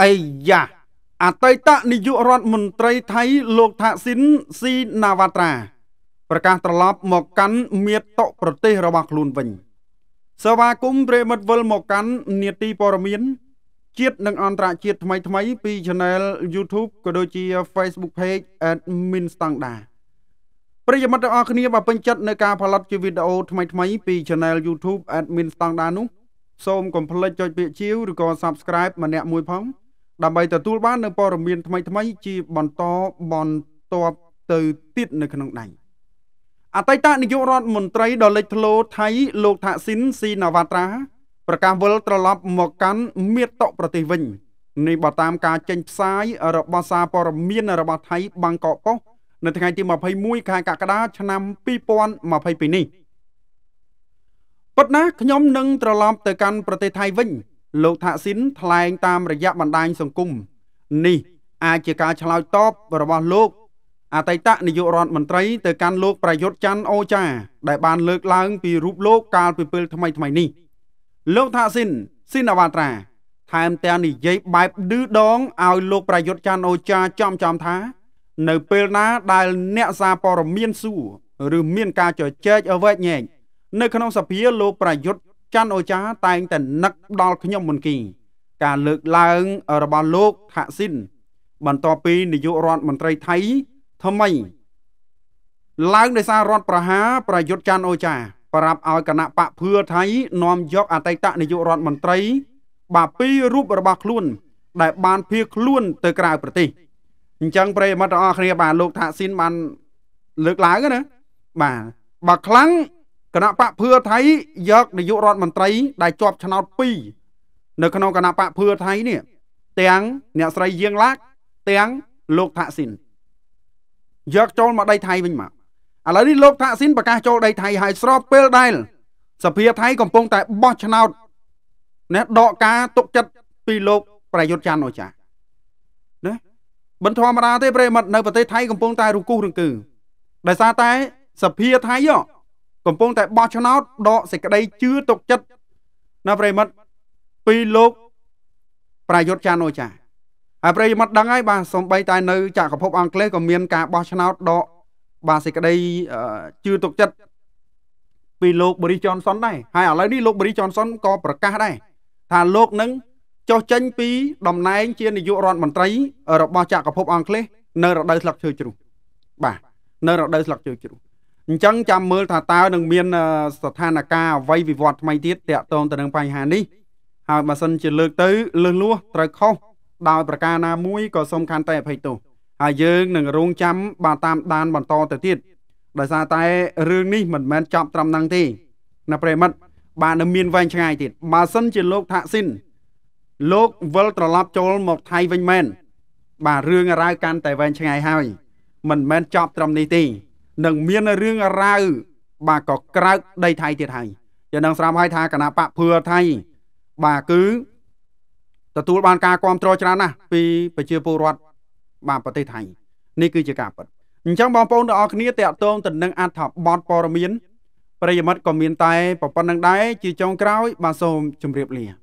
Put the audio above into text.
អាយ៉ាអតីតនាយករដ្ឋមន្ត្រីថៃលោកថាស៊ីនស៊ីណាវ៉ាត្រាប្រកាសត្រឡប់មកកាន់មាតុប្រទេសរបស់ខ្លួនវិញសេវាគមន៍ព្រមិតវិលមកកាន់នេតិព័រមាន ជាតិនិងអន្តរជាតិថ្មីថ្មីពី Channel YouTube ក៏ដូចជា Facebook Page Admin Standard ប្រិយមិត្តទាំងអស់គ្នាបើពេញចិត្តនៅការផលិតជាវីដេអូថ្មីថ្មីពី Channel YouTube Admin Standard នោះសូមកុំភ្លេចចុចពាក្យជាវឬក៏ Subscribe ម្នាក់មួយផងដើម្បីទទួលបាននូវព័ត៌មានថ្មីៗជាបន្តបន្តទៅទៀតនៅក្នុងដៃអតីតនាយករដ្ឋមន្ត្រីដ៏លេចធ្លោថៃលោកថាក់ស៊ីនស៊ីណាវ៉ាត្រា ប្រកាសវិលត្រឡប់មកកាន់មាតុប្រទេសវិញនេះបើតាមការចេញ ផ្សាយរបស់សារព័ត៌មានរបស់ថៃ បាងកកកុសនៅថ្ងៃទី21ខែកក្កដាឆ្នាំ2022នេះប៉ុន្តែខ្ញុំ នឹងត្រឡប់ទៅកាន់ប្រទេសថៃវិញលោកថាស៊ីនថ្លែងតាមរយៈបណ្ដាញសង្គមនេះ អាចជាការឆ្លើយតបរបស់លោកអតីតនាយករដ្ឋមន្ត្រីទៅកាន់លោកប្រយុទ្ធច័ន្ទអូចាដែលបានលើកឡើងពីរូបលោកកាលពីពេលថ្មីថ្មីនេះលោកថាស៊ីនស៊ីនអវត្រាថែមទាំងនិយាយបែបឌឺដងឲ្យលោកប្រយុទ្ធច័ន្ទអូចាចំចំថានៅពេលណាដែលអ្នកសារព័ត៌មានសួរឬមានការជជែកអ្វីញែកនៅក្នុងសភាលោកប្រយុទ្ធច័ន្ទអូចាតែងតែនឹកដល់ខ្ញុំមុនគី ការលើកឡើងរបស់លោកថាក់ស៊ីនបន្ទាប់ពីនាយករដ្ឋមន្ត្រីថៃថ្មីឡើងដោយសាររដ្ឋប្រហារប្រយុទ្ធច័ន្ទអូចាប្រាប់ឲ្យគណៈបកភឿថៃ នាំយកអតីតនាយករដ្ឋមន្ត្រីបាពីរូបរបស់ខ្លួន ដែលបានភៀសខ្លួនទៅក្រៅប្រទេសអញ្ចឹងប្រិយមិត្តទាំងអស់គ្នាបាទលោកថាក់ស៊ីនបានលើកឡើងណាបាទបើខ្លាំងគណៈបកភឿថៃយកនាយករដ្ឋមន្ត្រីដែលជាប់ឆ្នោត2នៅ ក្នុងគណៈបកភឿថៃនេះទាំងអ្នកស្រីយាងឡាក់ទាំងលោកថាក់ស៊ីនយកចូលមកដីថៃវិញមកឥឡូវនេះលោកថាក់ស៊ីនប្រកាសចូលដីថៃ ហើយស្របពេលដែលសភាថៃកំពុងតែបោះឆ្នោតណាដកការទុកចិត្តពីលោកប្រយុទ្ធចាន់អូចាណាមិនធម្មតាទេប្រិមត្តនៅប្រទេសថៃកំពុងតែរុគូសរង្គឺដោយសារតែសភាថៃហ៎កំពុងតែបោះឆ្នោតដកសេចក្តីជឿទុកចិត្តណាប្រិមិត្តពីលោកប្រយុទ្ធចាណូចាហើយប្រិមិត្តដឹងហើយបាទសំបីតែនៅចក្រភពអង់គ្លេសក៏មានការបោះឆ្នោតដកបាទសេចក្តីជឿទុកចិត្តពីលោក Boris Johnson ដែរហើយឥឡូវនេះលោក Boris Johnson ក៏ប្រកាសដែរថាលោកនឹងចុះចេញពីតំណែងជានាយករដ្ឋមន្ត្រីរបស់ចក្រភពអង់គ្លេសនៅរដូវស្លឹកឈើជ្រុះបាទនៅរដូវស្លឹកឈើជ្រុះអញ្ចឹងចាំមើលថាតើនឹងមានស្ថានភាពអ្វីវិវត្តថ្មីទៀតតាក់ទងទៅនឹងបញ្ហានេះហើយបើសិនជាលើកទៅលឹះលួសត្រូវខុសដោយប្រការណាមួយក៏សូមខន្តីអភ័យទោសហើយយើងនឹងរងចាំបាទតាមដានបន្តទៅទៀតដោយសារតែរឿងនេះមិនមែនចប់ត្រឹមហ្នឹងទេណាប្រិមិត្តបាទនៅមានវែងឆ្ងាយទៀតបើសិនជាលោកថាក់ស៊ីនលោកវិលត្រឡប់ចូលមកថៃវិញមែនបាទរឿងរ៉ាវកាន់តែវែងឆ្ងាយហើយ មិនមែនចប់ត្រឹមនេះទេនឹងមានរឿងរាវបាទក៏ក្រោកដីថៃទៀតហើយចឹងនឹងស្រាប់ហើយថាគណៈបកភឿថៃបាទគឺ ទទួលបានការគ្រប់គ្រងច្រើនណាស់ពីប្រជាពលរដ្ឋបាទប្រទេសថៃនេះគឺជាការពិតអញ្ចឹងបងប្អូនទាំងអស់គ្នាតកតងទៅនឹងអត្ថបទព័ត៌មានប្រិយមិត្តក៏មានតែប៉ុណ្្នឹងដែរជាចុងក្រោយបាទសូមជម្រាបលា